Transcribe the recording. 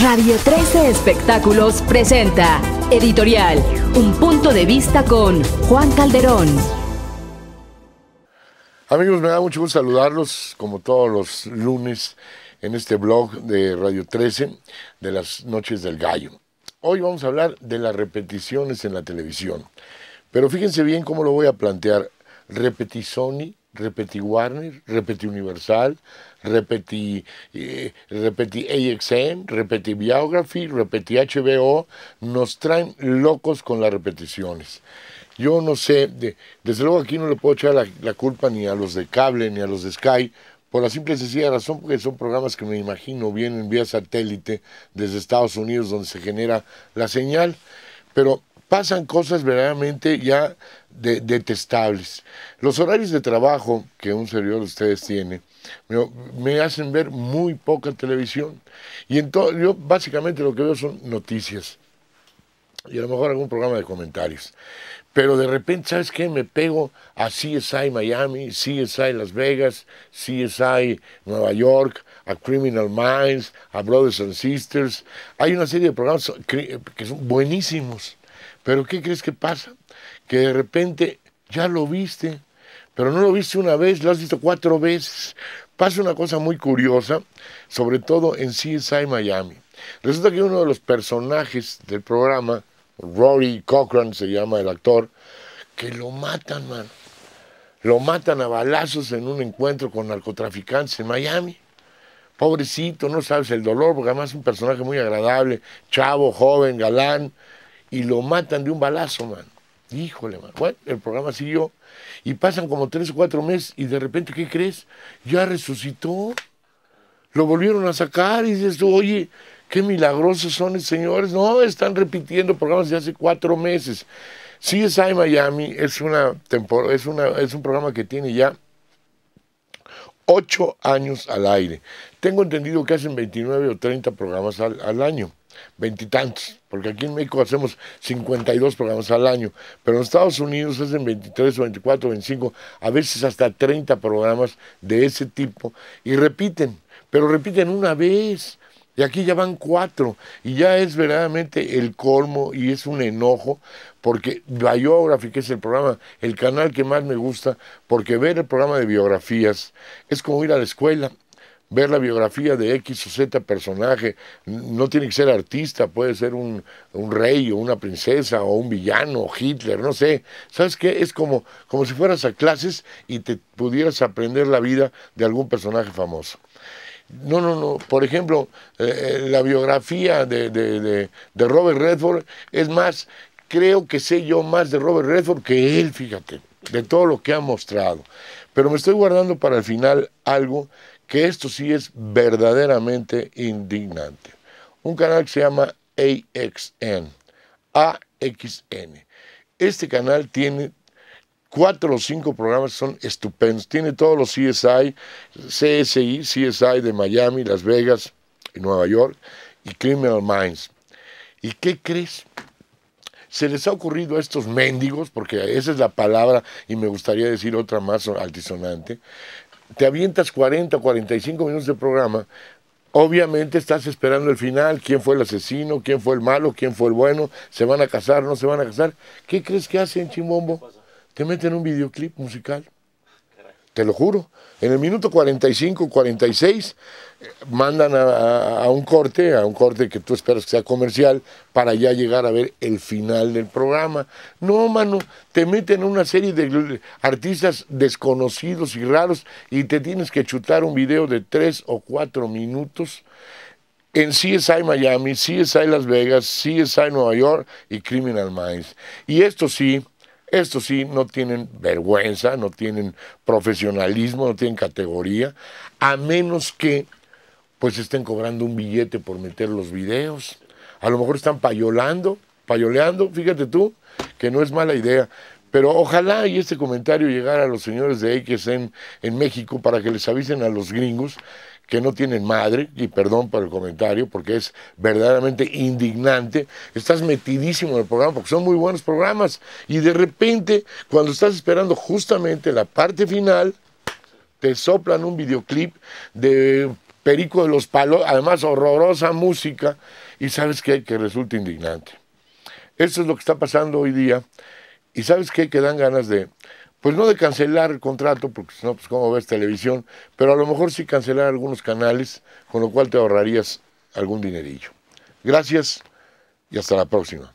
Radio 13 Espectáculos presenta Editorial, un punto de vista con Juan Calderón. Amigos, me da mucho gusto saludarlos como todos los lunes en este blog de Radio 13 de las noches del gallo. Hoy vamos a hablar de las repeticiones en la televisión. Pero fíjense bien cómo lo voy a plantear. Repetizoni repetí Warner, repetí Universal, repetí, eh, repetí AXN, repetí Biography, repetí HBO, nos traen locos con las repeticiones. Yo no sé, desde luego aquí no le puedo echar la, la, culpa ni a los de cable ni a los de Sky, por la simple y sencilla razón, porque son programas que me imagino vienen vía satélite desde Estados Unidos donde se genera la señal, pero pasan cosas verdaderamente ya detestables. Los horarios de trabajo que un servidor de ustedes tiene me, hacen ver muy poca televisión. Y entonces yo básicamente lo que veo son noticias y a lo mejor algún programa de comentarios. Pero de repente, ¿sabes qué? Me pego a CSI Miami, CSI Las Vegas, CSI Nueva York, a Criminal Minds, a Brothers and Sisters. Hay una serie de programas que son buenísimos pero ¿qué crees que pasa? Que de repente ya lo viste, pero no lo viste una vez, lo has visto cuatro veces. Pasa una cosa muy curiosa, sobre todo en CSI Miami. Resulta que uno de los personajes del programa, Rory Cochran se llama el actor, que lo matan, mano. Lo matan a balazos en un encuentro con narcotraficantes en Miami. Pobrecito, no sabes el dolor, porque además es un personaje muy agradable, chavo, joven, galán, y lo matan de un balazo, man. Híjole, man. Bueno, el programa siguió y pasan como tres o cuatro meses y de repente, ¿qué crees? Ya resucitó. Lo volvieron a sacar y dices oye, qué milagrosos son los señores. No, están repitiendo programas de hace cuatro meses. CSI Miami es, una es, una, es un programa que tiene ya ocho años al aire. Tengo entendido que hacen 29 o 30 programas al año veintitantos, porque aquí en México hacemos 52 programas al año, pero en Estados Unidos hacen 23 o 24, 25, a veces hasta 30 programas de ese tipo, y repiten, pero repiten una vez, y aquí ya van cuatro, y ya es verdaderamente el colmo y es un enojo, porque Biography, que es el programa, el canal que más me gusta, porque ver el programa de biografías es como ir a la escuela, ver la biografía de X o Z personaje. No tiene que ser artista, puede ser un, un rey o una princesa o un villano o Hitler, no sé. ¿Sabes qué? Es como, como si fueras a clases y te pudieras aprender la vida de algún personaje famoso. No, no, no. Por ejemplo, eh, eh, la biografía de, de, de, de Robert Redford es más, creo que sé yo más de Robert Redford que él, fíjate, de todo lo que ha mostrado. Pero me estoy guardando para el final algo que esto sí es verdaderamente indignante. Un canal que se llama AXN, AXN. Este canal tiene cuatro o cinco programas son estupendos. Tiene todos los CSI, CSI, CSI de Miami, Las Vegas y Nueva York y Criminal Minds. ¿Y qué crees? Se les ha ocurrido a estos mendigos, porque esa es la palabra y me gustaría decir otra más altisonante, te avientas 40 o 45 minutos de programa, obviamente estás esperando el final, quién fue el asesino, quién fue el malo, quién fue el bueno, se van a casar, no se van a casar. ¿Qué crees que hacen, Chimbombo? Te meten un videoclip musical te lo juro. En el minuto 45, 46, eh, mandan a, un corte, a un corte que tú esperas que sea comercial, para ya llegar a ver el final del programa. No, mano, te meten una serie de artistas desconocidos y raros y te tienes que chutar un video de tres o cuatro minutos en CSI Miami, CSI Las Vegas, CSI Nueva York y Criminal Minds. Y esto sí, esto sí no tienen vergüenza, no tienen profesionalismo, no tienen categoría, a menos que pues estén cobrando un billete por meter los videos. A lo mejor están payolando, payoleando, fíjate tú, que no es mala idea. Pero ojalá y este comentario llegara a los señores de X en México para que les avisen a los gringos que no tienen madre, y perdón por el comentario, porque es verdaderamente indignante. Estás metidísimo en el programa, porque son muy buenos programas, y de repente, cuando estás esperando justamente la parte final, te soplan un videoclip de Perico de los Palos, además horrorosa música, y sabes qué, que resulta indignante. Eso es lo que está pasando hoy día y sabes qué, que dan ganas de, pues no de cancelar el contrato, porque si no, pues cómo ves televisión, pero a lo mejor sí cancelar algunos canales, con lo cual te ahorrarías algún dinerillo. Gracias y hasta la próxima.